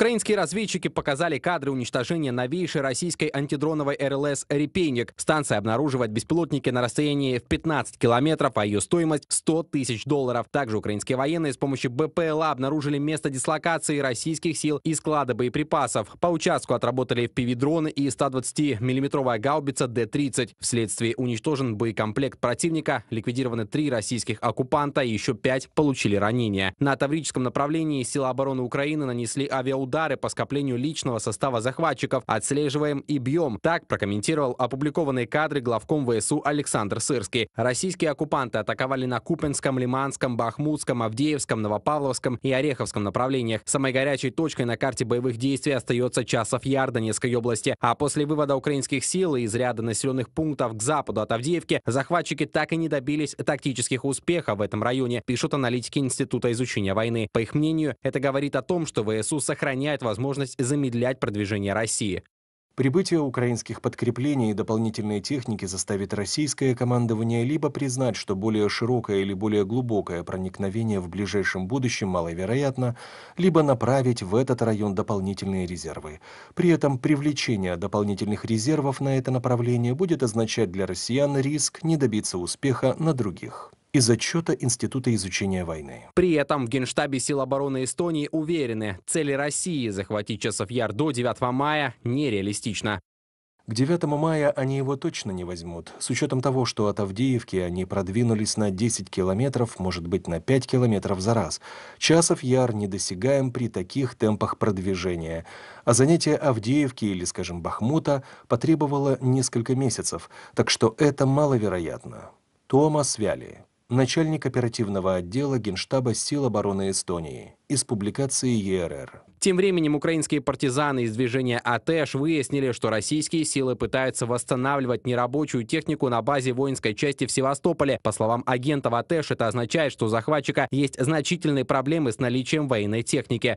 Украинские разведчики показали кадры уничтожения новейшей российской антидроновой РЛС «Репейник». Станция обнаруживает беспилотники на расстоянии в 15 километров, а ее стоимость 100 тысяч долларов. Также украинские военные с помощью БПЛА обнаружили место дислокации российских сил и склада боеприпасов. По участку отработали FPV-дроны и 120 миллиметровая гаубица Д-30. Вследствие уничтожен боекомплект противника, ликвидированы три российских оккупанта, и еще пять получили ранения. На Таврическом направлении силы обороны Украины нанесли авиаудар удары по скоплению личного состава захватчиков. Отслеживаем и бьем. Так прокомментировал опубликованные кадры главком ВСУ Александр Сырский. Российские оккупанты атаковали на Купенском, Лиманском, Бахмутском, Авдеевском, Новопавловском и Ореховском направлениях. Самой горячей точкой на карте боевых действий остается часов яр Донецкой области. А после вывода украинских сил из ряда населенных пунктов к западу от Авдеевки, захватчики так и не добились тактических успехов в этом районе, пишут аналитики Института изучения войны. По их мнению, это говорит о том, что ВСУ сохранили сохраняет возможность замедлять продвижение России. Прибытие украинских подкреплений и дополнительной техники заставит российское командование либо признать, что более широкое или более глубокое проникновение в ближайшем будущем маловероятно, либо направить в этот район дополнительные резервы. При этом привлечение дополнительных резервов на это направление будет означать для россиян риск не добиться успеха на других из отчета Института изучения войны. При этом в Генштабе сил обороны Эстонии уверены, цели России захватить часов яр до 9 мая нереалистично. К 9 мая они его точно не возьмут. С учетом того, что от Авдеевки они продвинулись на 10 километров, может быть, на 5 километров за раз. Часов яр недосягаем при таких темпах продвижения. А занятие Авдеевки или, скажем, Бахмута потребовало несколько месяцев, так что это маловероятно. Томас Вяли начальник оперативного отдела Генштаба сил обороны Эстонии из публикации ЕРР. Тем временем украинские партизаны из движения АТЭШ выяснили, что российские силы пытаются восстанавливать нерабочую технику на базе воинской части в Севастополе. По словам агентов АТЭШ, это означает, что у захватчика есть значительные проблемы с наличием военной техники.